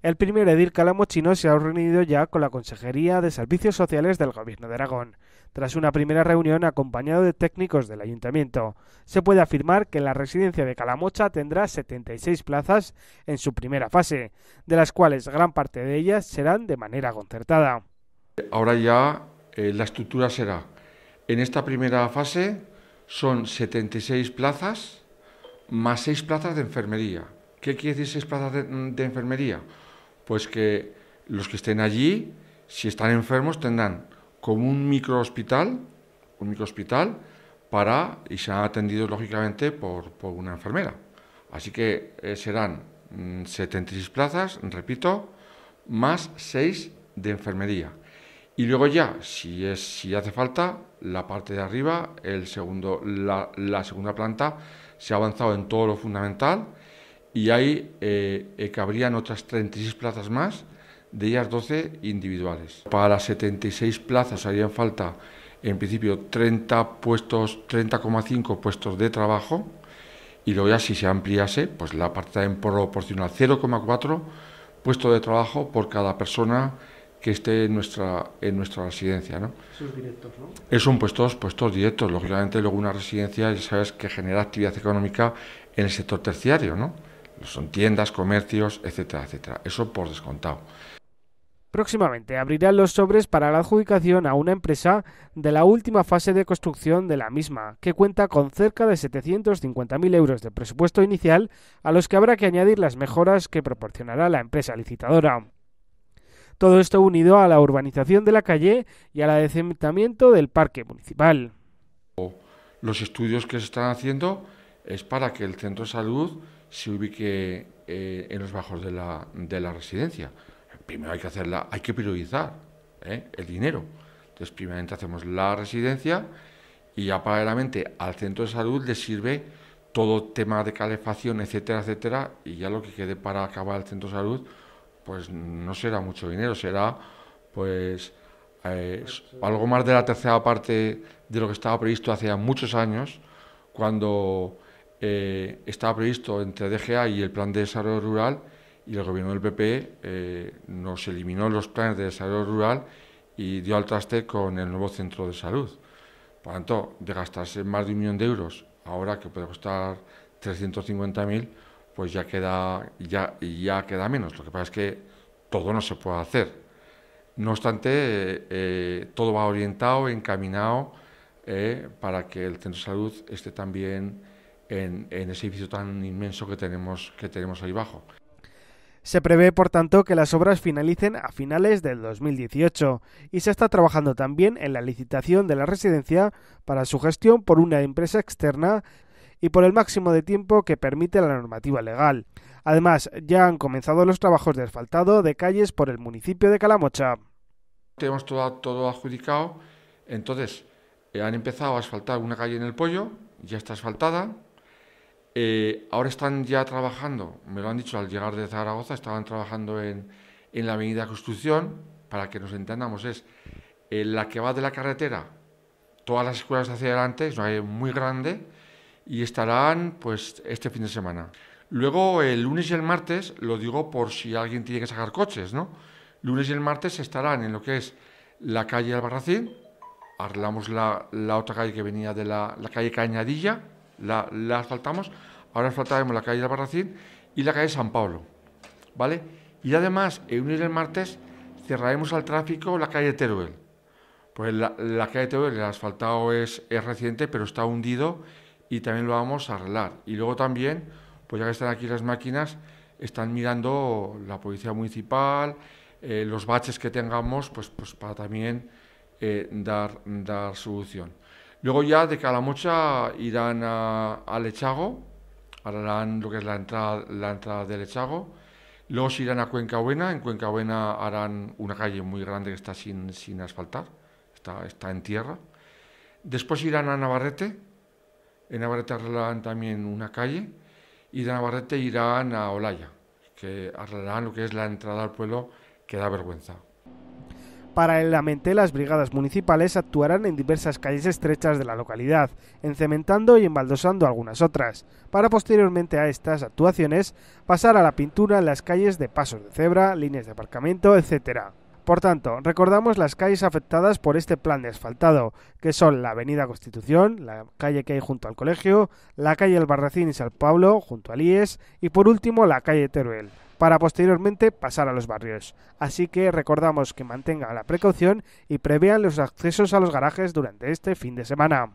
El primer edil calamochino se ha reunido ya con la Consejería de Servicios Sociales del Gobierno de Aragón. Tras una primera reunión acompañado de técnicos del ayuntamiento, se puede afirmar que la residencia de Calamocha tendrá 76 plazas en su primera fase, de las cuales gran parte de ellas serán de manera concertada. Ahora ya eh, la estructura será, en esta primera fase son 76 plazas más 6 plazas de enfermería. ¿Qué quiere decir 6 plazas de enfermería? pues que los que estén allí, si están enfermos, tendrán como un microhospital, un microhospital, para, y serán atendido lógicamente por, una enfermera. Así que eh, serán 76 mm, plazas, repito, más 6 de enfermería. Y luego ya, si, es, si hace falta, la parte de arriba, el segundo, la segunda planta, se ha avanzado en todo lo fundamental y ahí eh, eh, cabrían otras 36 plazas más, de ellas 12 individuales. Para las 76 plazas harían falta, en principio, 30 puestos, 30,5 puestos de trabajo y luego ya si se ampliase, pues la parte en proporcional 0,4 puestos de trabajo por cada persona que esté en nuestra en nuestra residencia, ¿no? Esos directos, ¿no? Es puestos puestos directos, lógicamente luego una residencia ya sabes que genera actividad económica en el sector terciario, ¿no? Son tiendas, comercios, etcétera, etcétera. Eso por descontado. Próximamente abrirán los sobres para la adjudicación a una empresa de la última fase de construcción de la misma, que cuenta con cerca de 750.000 euros de presupuesto inicial, a los que habrá que añadir las mejoras que proporcionará la empresa licitadora. Todo esto unido a la urbanización de la calle y al adecentamiento del parque municipal. Los estudios que se están haciendo es para que el centro de salud se ubique eh, en los bajos de la, de la, residencia. Primero hay que hacerla, hay que priorizar eh, el dinero. Entonces, primeramente hacemos la residencia y ya paralelamente al centro de salud le sirve todo tema de calefacción, etcétera, etcétera, y ya lo que quede para acabar el centro de salud, pues no será mucho dinero, será pues eh, algo más de la tercera parte de lo que estaba previsto hace muchos años, cuando eh, estaba previsto entre DGA y el Plan de Desarrollo Rural y el gobierno del PP eh, nos eliminó los planes de desarrollo rural y dio al traste con el nuevo centro de salud. Por lo tanto, de gastarse más de un millón de euros, ahora que puede costar 350.000, pues ya queda, ya, ya queda menos. Lo que pasa es que todo no se puede hacer. No obstante, eh, todo va orientado, encaminado, para que el centro de salud esté también en, ese edificio tan inmenso que tenemos, que tenemos ahí abajo. Se prevé, por tanto, que las obras finalicen a finales del 2018 y se está trabajando también en la licitación de la residencia para su gestión por una empresa externa y por el máximo de tiempo que permite la normativa legal. Además, ya han comenzado los trabajos de asfaltado de calles por el municipio de Calamocha. Tenemos todo, adjudicado, entonces eh, han empezado a asfaltar una calle en el Pollo, ya está asfaltada, eh, ahora están ya trabajando, me lo han dicho al llegar de Zaragoza, estaban trabajando en, en la avenida Construcción... para que nos entendamos, es en eh, la que va de la carretera, todas las escuelas hacia adelante, es una calle muy grande, y estarán pues este fin de semana. Luego el lunes y el martes, lo digo por si alguien tiene que sacar coches, ¿no? Lunes y el martes estarán en lo que es la calle Albarracín, arreglamos la, la otra calle que venía de la, la calle Cañadilla, la, asfaltamos, ahora asfaltaremos la calle de Barracín y la calle de San Pablo, ¿vale? Y además, el lunes el martes cerraremos al tráfico la calle Teruel. Pues la, la calle Teruel, el asfaltado es, reciente, pero está hundido y también lo vamos a arreglar. Y luego también, pues ya que están aquí las máquinas, están mirando la policía municipal, eh, los baches que tengamos, pues, pues para también eh, dar solución. Luego ya de Calamocha irán a, Lechago, harán lo que es la entrada, la entrada de Lechago. Luego se irán a Cuenca Buena. En Cuenca Buena harán una calle muy grande que está sin, asfaltar, está, está en tierra. Después irán a Navarrete. En Navarrete arreglarán también una calle. Y de Navarrete irán a Olaya, que arreglarán lo que es la entrada al pueblo, que da vergüenza. Paralelamente, las brigadas municipales actuarán en diversas calles estrechas de la localidad, encementando y embaldosando algunas otras, para posteriormente a estas actuaciones pasar a la pintura en las calles de pasos de cebra, líneas de aparcamiento, etc. Por tanto, recordamos las calles afectadas por este plan de asfaltado, que son la Avenida Constitución, la calle que hay junto al colegio, la calle Albarracín y San Pablo, junto al IES, y por último la calle Teruel para posteriormente pasar a los barrios. Así que recordamos que mantengan la precaución y prevean los accesos a los garajes durante este fin de semana.